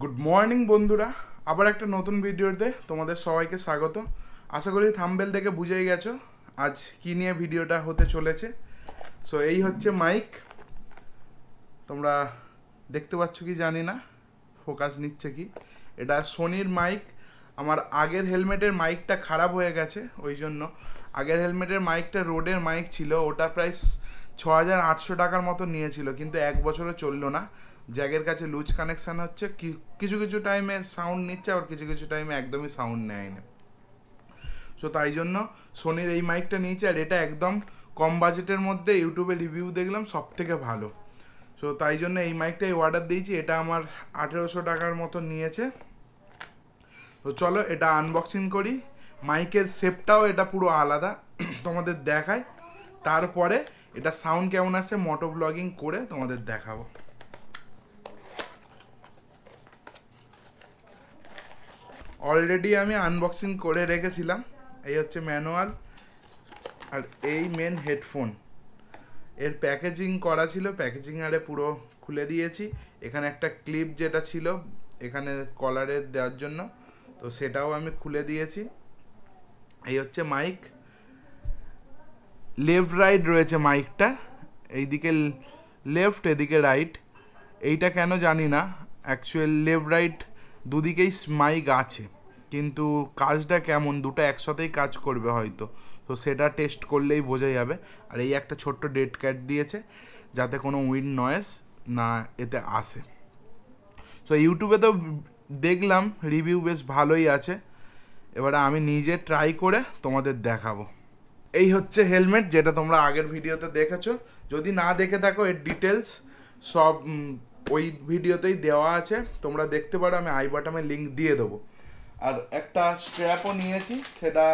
good morning বন্ধুরা আবার একটা নতুন ভিডিওতে তোমাদের সবাইকে স্বাগত আশা করি থাম্বেল থেকে বুঝেই গেছো আজ কি নিয়ে ভিডিওটা হতে চলেছে সো এই হচ্ছে মাইক তোমরা দেখতে পাচ্ছ কি জানি না ফোকাস নিচ্ছে কি এটা সোনির মাইক আমার আগের হেলমেটের মাইকটা খারাপ হয়ে গেছে ওই জন্য আগের হেলমেটের মাইকটা রোডের মাইক ছিল ওটা প্রায় ছ হাজার আটশো টাকার মতো নিয়েছিল কিন্তু এক বছরও চললো না জ্যাগের কাছে লুজ কানেকশান হচ্ছে কিছু কিছু টাইমে সাউন্ড নিচ্ছে আবার কিছু কিছু টাইমে একদমই সাউন্ড নেয় না সো তাই জন্য সোনির এই মাইকটা নিয়েছে আর এটা একদম কম বাজেটের মধ্যে ইউটিউবে রিভিউ দেখলাম সব থেকে ভালো সো তাই জন্য এই মাইকটাই অর্ডার দিয়েছি এটা আমার আঠেরোশো টাকার মতো নিয়েছে তো চলো এটা আনবক্সিং করি মাইকের শেপটাও এটা পুরো আলাদা তোমাদের দেখায় তারপরে এটা সাউন্ড কেমন আছে মোটো ব্লগিং করে তোমাদের দেখাবো অলরেডি আমি আনবক্সিং করে রেখেছিলাম এই হচ্ছে ম্যানুয়াল আর এই মেন হেডফোন এর প্যাকেজিং করা ছিল প্যাকেজিং আরে পুরো খুলে দিয়েছি এখানে একটা ক্লিপ যেটা ছিল এখানে কলারে দেওয়ার জন্য তো সেটাও আমি খুলে দিয়েছি এই হচ্ছে মাইক লেফট রাইট রয়েছে মাইকটা এইদিকে লেফট এদিকে রাইট এইটা কেন জানি না অ্যাকচুয়াল লেফট রাইট দুদিকেই মাইক আছে কিন্তু কাজটা কেমন দুটো একসাথেই কাজ করবে হয়তো তো সেটা টেস্ট করলেই বোঝা যাবে আর এই একটা ছোট্ট ডেট ক্যাট দিয়েছে যাতে কোনো উইন্ড নয়েস না এতে আসে সো ইউটিউবে তো দেখলাম রিভিউ বেশ ভালোই আছে এবারে আমি নিজে ট্রাই করে তোমাদের দেখাবো এই হচ্ছে হেলমেট যেটা তোমরা আগের ভিডিওতে দেখেছো যদি না দেখে থাকো এর ডিটেলস সব ওই ভিডিওতেই দেওয়া আছে তোমরা দেখতে পারো আমি আই বাটামে লিঙ্ক দিয়ে দেবো আর একটা স্ট্র্যাপও নিয়েছি সেটা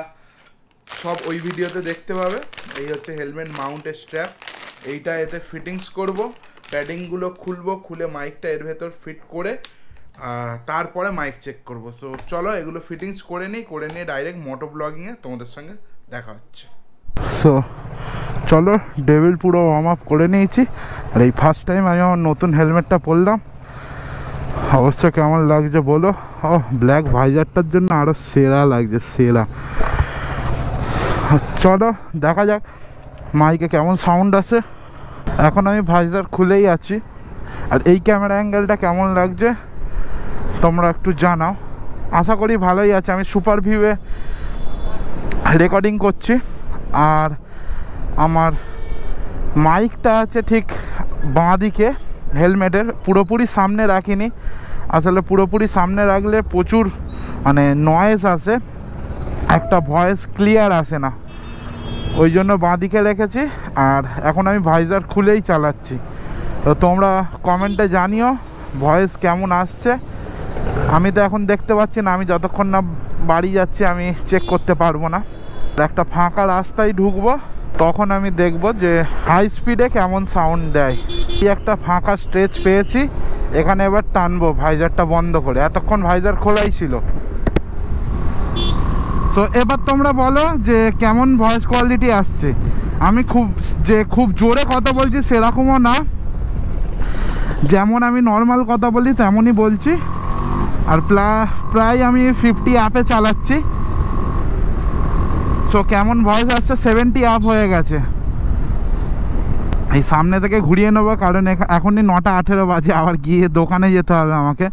সব ওই ভিডিওতে দেখতে পাবে এই হচ্ছে হেলমেট মাউন্টের স্ট্র্যাপ এইটা এতে ফিটিংস করব প্যাডিংগুলো খুলবো খুলে মাইকটা এর ভেতর ফিট করে তারপরে মাইক চেক করব তো চলো এগুলো ফিটিংস করে নিই করে নিয়ে ডাইরেক্ট মোটো ব্লগিংয়ে তোমাদের সঙ্গে দেখা হচ্ছে সো চলো ডেভিল পুরো ওয়ার্ম আপ করে নিয়েছি আর এই ফার্স্ট টাইম আমি আমার নতুন হেলমেটটা পরলাম অবশ্য কেমন লাগছে বলো ও ব্ল্যাক ভাইজারটার জন্য আরও সেরা লাগছে সেরা চলো দেখা যাক মাইকে কেমন সাউন্ড আছে এখন আমি ভাইজার খুলেই আছি আর এই ক্যামেরা অ্যাঙ্গেলটা কেমন লাগছে তোমরা একটু জানাও আশা করি ভালোই আছে আমি সুপার ভিউয়ে রেকর্ডিং করছি আর আমার মাইকটা আছে ঠিক বাঁ দিকে হেলমেটের পুরোপুরি সামনে রাখিনি আসলে পুরোপুরি সামনে রাখলে প্রচুর মানে নয়েস আসে একটা ভয়েস ক্লিয়ার আসে না ওই জন্য বাঁদিকে রেখেছি আর এখন আমি ভাইজার খুলেই চালাচ্ছি তো তোমরা কমেন্টে জানিও ভয়েস কেমন আসছে আমি তো এখন দেখতে পাচ্ছি না আমি যতক্ষণ না বাড়ি যাচ্ছি আমি চেক করতে পারবো না একটা ফাঁকা রাস্তায় ঢুকবো তখন আমি দেখব যে হাই স্পিডে কেমন সাউন্ড দেয় কি একটা ফাঁকা স্ট্রেচ পেয়েছি এখানে এবার টানবো ভাইজারটা বন্ধ করে এতক্ষণ ভাইজার খোলাই ছিল তো এবার তোমরা বলো যে কেমন ভয়েস কোয়ালিটি আসছে আমি খুব যে খুব জোরে কথা বলছি সেরকমও না যেমন আমি নর্মাল কথা বলি তেমনই বলছি আর প্রায় আমি ফিফটি অ্যাপে চালাচ্ছি সো কেমন ভয়েস আসছে সেভেন্টি আপ হয়ে গেছে এই সামনে থেকে ঘুরিয়ে নেবো কারণ এখনই নটা আঠেরো বাজে আবার গিয়ে দোকানে যেতে হবে আমাকে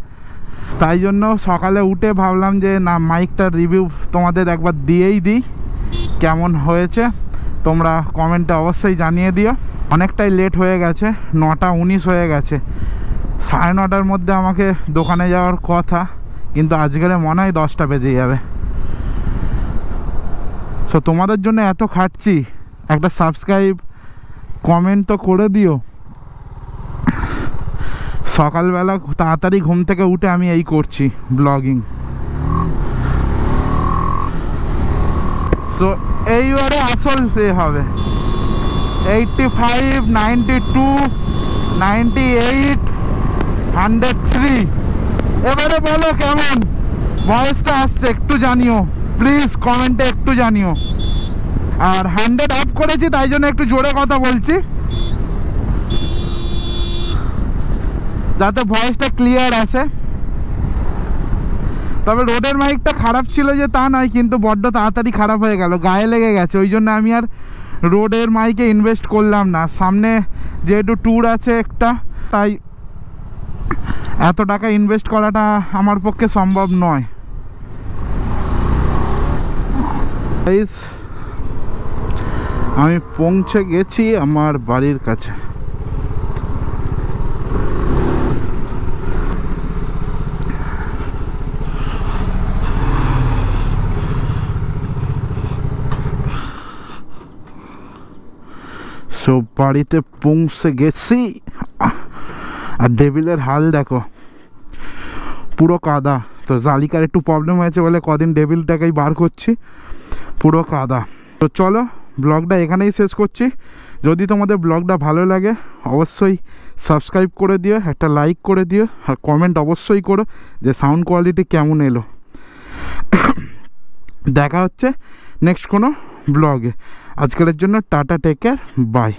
তাই জন্য সকালে উঠে ভাবলাম যে না মাইকটার রিভিউ তোমাদের একবার দিয়েই দিই কেমন হয়েছে তোমরা কমেন্টে অবশ্যই জানিয়ে দিও অনেকটাই লেট হয়ে গেছে নটা উনিশ হয়ে গেছে সাড়ে নটার মধ্যে আমাকে দোকানে যাওয়ার কথা কিন্তু আজকের মনে হয় দশটা বেজে যাবে তো তোমাদের জন্য এত খাটছি একটা সাবস্ক্রাইব কমেন্ট তো করে দিও সকালবেলা তাড়াতাড়ি ঘুম থেকে উঠে আমি এই করছি ব্লগিং সো এইবারে আসল সে হবে eighty five ninety two ninety eight hundred three এবারে বলো কেমন বয়সটা আসছে একটু জানিও প্লিজ কমেন্টে একটু জানিও আর হান্ড্রেড আপ করেছি তাই জন্য একটু জোরে কথা বলছি যাতে ভয়েসটা ক্লিয়ার আসে তবে রোডের মাইকটা খারাপ ছিল যে তা নয় কিন্তু বড্ড তাড়াতাড়ি খারাপ হয়ে গেল গায়ে লেগে গেছে ওই জন্য আমি আর রোডের মাইকে ইনভেস্ট করলাম না সামনে যেহেতু ট্যুর আছে একটা তাই এত টাকা ইনভেস্ট করাটা আমার পক্ষে সম্ভব নয় আমি পৌঁছে গেছি আমার বাড়ির কাছে সো বাড়িতে পৌঁছে গেছি আর ডেভিলের হাল দেখো পুরো কাদা তো জালিকার একটু প্রবলেম হয়েছে বলে কদিন ডেভিলটাকেই বার করছি পুরো কাদা তো চলো ব্লগটা এখানেই শেষ করছি যদি তোমাদের ব্লগটা ভালো লাগে অবশ্যই সাবস্ক্রাইব করে দিও একটা লাইক করে দিও আর কমেন্ট অবশ্যই করো যে সাউন্ড কোয়ালিটি কেমন এলো দেখা হচ্ছে নেক্সট কোনো ব্লগে আজকের জন্য টাটা টেক কেয়ার বাই